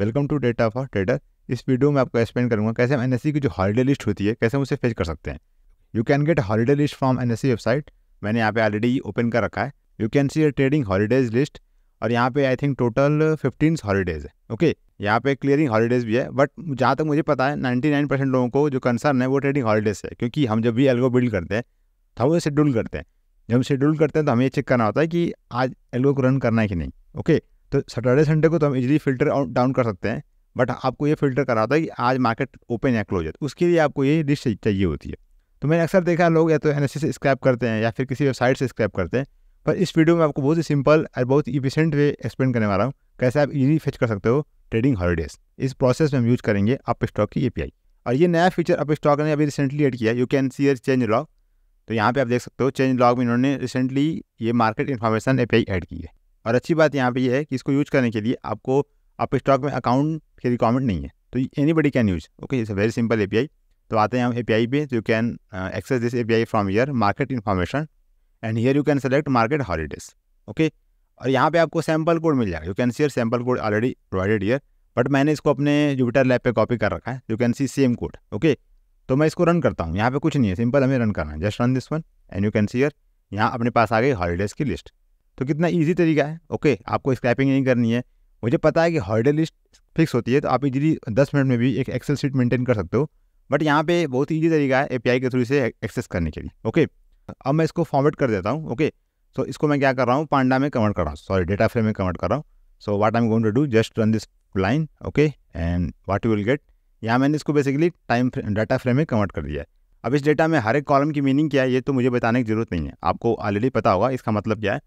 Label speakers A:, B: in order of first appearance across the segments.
A: welcome to data for trader इस video में आपको एक्सप्लेन करूँगा कैसे हम एन e की जो हॉलीडे लिस्ट होती है कैसे हम उसे फेच कर सकते हैं you can get holiday list from an website मैंने यहाँ पे ऑलरेडी ओपन कर रखा है you can see trading holidays list और यहाँ पे I think total fifteen holidays है ओके यहाँ पे क्लियरिंग हॉलीडेज भी है बट जहाँ तक मुझे पता है नाइन्टी परसेंट लोगों को जो कंसर्न है वो ट्रेडिंग हॉलीडेज है क्योंकि हम जब भी एल्गो बिल्ड करते हैं तो हम शेड्यूल करते हैं जब हम शेड्यूल करते हैं तो हमें चेक करना होता है कि आज एल्गो को रन करना है कि नहीं ओके तो सैटरडे संडे को तो हम इजीली फिल्टर डाउन कर सकते हैं बट आपको ये फिल्टर कराता है कि आज मार्केट ओपन या क्लोज है तो उसके लिए आपको ये डिश चाहिए होती है तो मैंने अक्सर देखा लोग या तो एन से स्क्रैप करते हैं या फिर किसी वेबसाइट से स्क्रैप करते हैं पर इस वीडियो में आपको बहुत ही सिंपल और बहुत ही इफिशेंट वे एक्सप्लेन करने वाला हूँ कैसे आप इजीली फेच कर सकते हो ट्रेडिंग हॉलीडेज इस प्रोसेस में हम यूज करेंगे अप स्टॉक की ए और ये नया फीचर अप स्टॉक ने अभी रिसेंटली एड किया you can see change log तो यहाँ पे आप देख सकते हो चेंज लॉग में इन्होंने रिसेंटली ये मार्केट इन्फॉर्मेशन ए ऐड की है और अच्छी बात यहाँ पर यह है कि इसको यूज करने के लिए आपको आप स्टॉक में अकाउंट की रिक्वायरमेंट नहीं है तो anybody can use okay it's very simple a तो आते हैं हम ए पी पे you can access this a from your market information and here you can select market holidays okay और यहाँ पे आपको सैम्पल कोड मिल जाएगा you can see your sample code already provided here but मैंने इसको अपने जुपिटर लैब पे कॉपी कर रखा है you can see same code okay तो मैं इसको रन करता हूँ यहाँ पे कुछ नहीं है सिंपल हमें रन करना है just run this one and you can see your यहाँ अपने पास आ गई हॉलीडेज़ की लिस्ट तो कितना ईजी तरीका है ओके आपको स्क्रैपिंग नहीं करनी है मुझे पता है कि हॉलीडे लिस्ट फिक्स होती है तो आप इजीली दस मिनट में भी एक एक्सेल सीट मेंटेन कर सकते हो बट यहाँ पे बहुत ईजी तरीका है एपीआई के थ्रू से एक्सेस करने के लिए ओके अब मैं इसको फॉर्मेट कर देता हूँ ओके सो इसको मैं क्या कर रहा हूँ पांडा में कमेंट कर रहा हूँ सॉरी डेटा फ्रेम में कमेंट कर रहा हूँ so what I am going to do just run this line okay and what you will get यहाँ मैंने इसको बेसिकली टाइम डाटा फ्रेम में कन्वर्ट कर दिया है अब इस डेटा में हर एक कॉलम की मीनिंग क्या है ये तो मुझे बताने की जरूरत नहीं है आपको ऑलरेडी पता होगा इसका मतलब क्या है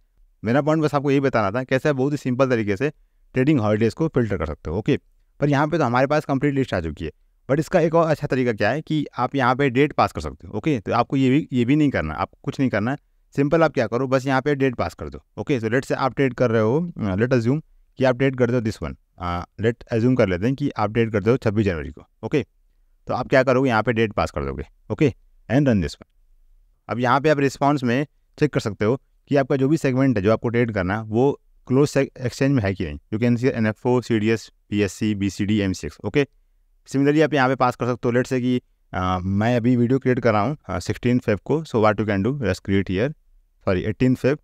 A: मेरा पॉइंट बस आपको यही बताना था कैसे बहुत ही सिंपल तरीके से ट्रेडिंग हॉलीडेज़ को फिल्टर कर सकते हो ओके पर यहाँ पे तो हमारे पास कंप्लीट लिस्ट आ चुकी है बट इसका एक और अच्छा तरीका क्या है कि आप यहाँ पे डेट पास कर सकते हो ओके तो आपको ये भी ये भी नहीं करना आप कुछ नहीं करना है सिंपल आप क्या करो बस यहाँ पे डेट पास कर दो ओके तो लेट से आप ट्रेड कर रहे हो लेट uh, अज्यूम कि आप ट्रेड कर दो दिस वन लेट एज्यूम कर लेते हैं कि आप ट्रेड कर दो छब्बीस जनवरी को ओके तो आप क्या करोगे यहाँ पे डेट पास कर दोगे okay and run this one अब यहाँ पे आप रिस्पॉन्स में चेक कर सकते हो कि आपका जो भी सेगमेंट है जो आपको ट्रेड करना वो क्लोज एक्सचेंज में है कि नहीं you can see N F O C D S P S C B C D M six okay similarly आप यहाँ पे पास कर सकते हो लेट से कि आ, uh, मैं अभी वीडियो क्रिएट कर रहा हूँ सिक्सटीन uh, फेफ को so what you can do let's create here sorry eighteen Feb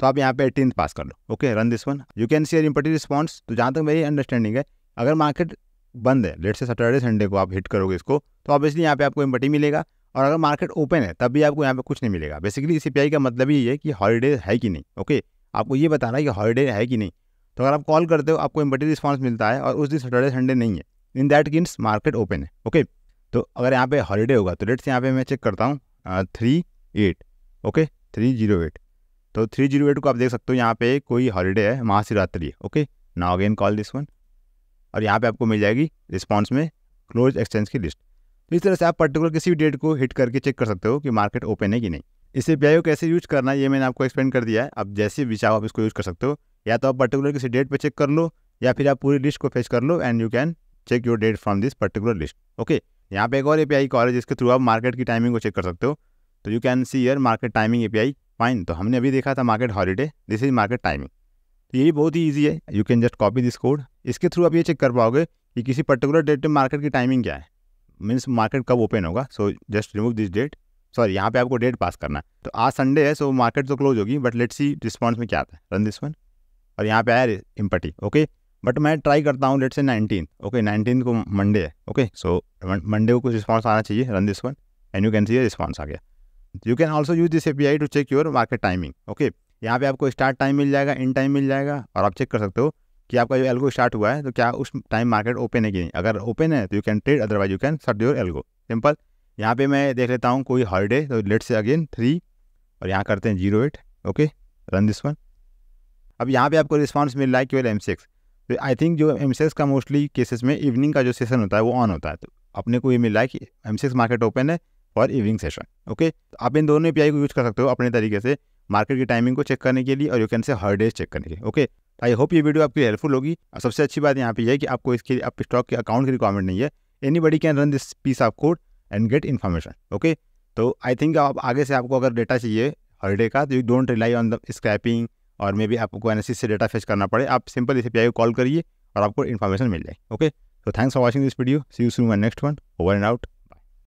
A: तो आप यहाँ पे एटीन पास कर लो okay run this one you can see empty response तो जहाँ तक मेरी अंडरस्टैंडिंग है अगर मार्केट बंद है लेट से सैटरडे संडे को आप हिट करोगे इसको तो ऑब्वियसली यहाँ पे आपको इम्पर्टी मिलेगा और अगर मार्केट ओपन है तब भी आपको यहाँ पे कुछ नहीं मिलेगा बेसिकली सी का मतलब ये है कि हॉलीडे है कि नहीं ओके आपको ये बताना है कि हॉलीडे है कि नहीं तो अगर आप कॉल करते हो आपको इम्पटीव रिस्पॉन्स मिलता है और उस दिन सैटरडे संडे नहीं है in that means market open है ओके तो अगर यहाँ पे हॉलीडे होगा तो डेट्स यहाँ पे मैं चेक करता हूँ three eight okay three zero eight तो थ्री जीरो एट को आप देख सकते हो यहाँ पे कोई हॉलीडे है महाशिवरात्रि है okay now again call this one और यहाँ पे आपको मिल जाएगी रिस्पॉन्स में क्लोज एक्सचेंज की लिस्ट तो इस तरह से आप पर्टिकुलर किसी भी डेट को हिट करके चेक कर सकते हो कि मार्केट ओपन है कि नहीं इस ए को कैसे यूज़ करना है ये मैंने आपको एक्सप्लेन कर दिया है आप जैसे भी चाहो आप इसको यूज़ कर सकते हो या तो आप पर्टिकुलर किसी डेट पर चेक कर लो या फिर आप पूरी लिस्ट को फेच कर लो and you can check your date from this particular list okay यहाँ पे एक और ए पी कॉल है जिसके थ्रू आप मार्केट की टाइमिंग को चेक कर सकते हो तो you can see your market timing A P I fine तो हमने अभी देखा था market holiday this is market timing तो ये बहुत ही ईजी है you can just copy this code इसके थ्रू आप ये चेक कर पाओगे कि किसी पर्टिकुलर डेट पर मार्केट की टाइमिंग क्या है मीन्स मार्केट कब ओपन होगा so just remove this date sorry यहाँ पे आपको डेट पास करना है तो आज संडे है सो मार्केट तो क्लोज होगी बट लेट्स सी रिस्पॉन्स में क्या आता है रन दिस वन और यहाँ पे आया इम्पटी ओके बट मैं ट्राई करता हूँ let say nineteen okay nineteen को मंडे है ओके सो मंडे को कुछ रिस्पॉन्स आना चाहिए run this one and you can see response आ गया you can also use this A P I to check your market timing okay यहाँ पे आपको स्टार्ट टाइम मिल जाएगा इन टाइम मिल जाएगा और आप चेक कर सकते हो कि आपका जो एल्गो स्टार्ट हुआ है तो क्या उस टाइम मार्केट ओपन है कि नहीं अगर ओपन है तो you can trade otherwise you can shut your algo simple यहाँ पे मैं देख लेता हूँ कोई हॉलीडे तो लेट से अगेन थ्री और यहाँ करते हैं zero eight okay run this one अब यहाँ पे आपको रिस्पॉन्स मिल रहा है केवल एम सिक्स तो आई थिंक जो एम सिक्स का मोस्टली केसेस में इवनिंग का जो सेशन होता है वो ऑन होता है तो अपने को ये मिल रहा है कि एम सिक्स मार्केट ओपन है फॉर इवनिंग सेशन ओके तो आप इन दोनों ए को यूज़ कर सकते हो अपने तरीके से मार्केट की टाइमिंग को चेक करने के लिए और you can say her days check करने के लिए ओके आई होप ये वीडियो आपकी हेल्पफुल होगी और सबसे अच्छी बात यहाँ पे यह है कि आपको इसके आप स्टॉक के अकाउंट की रिक्वायरमेंट नहीं है anybody can run this piece of code and get information okay तो आई थिंक आप आगे से आपको अगर डेटा चाहिए हॉलीडे का तो you don't rely on the scraping और मे बी आपको एन से डेटा फेस करना पड़े आप सिंपल इस को कॉल करिए और आपको इन्फॉर्मेशन मिल जाए ओके तो thanks for watching this video see you soon my next one over and out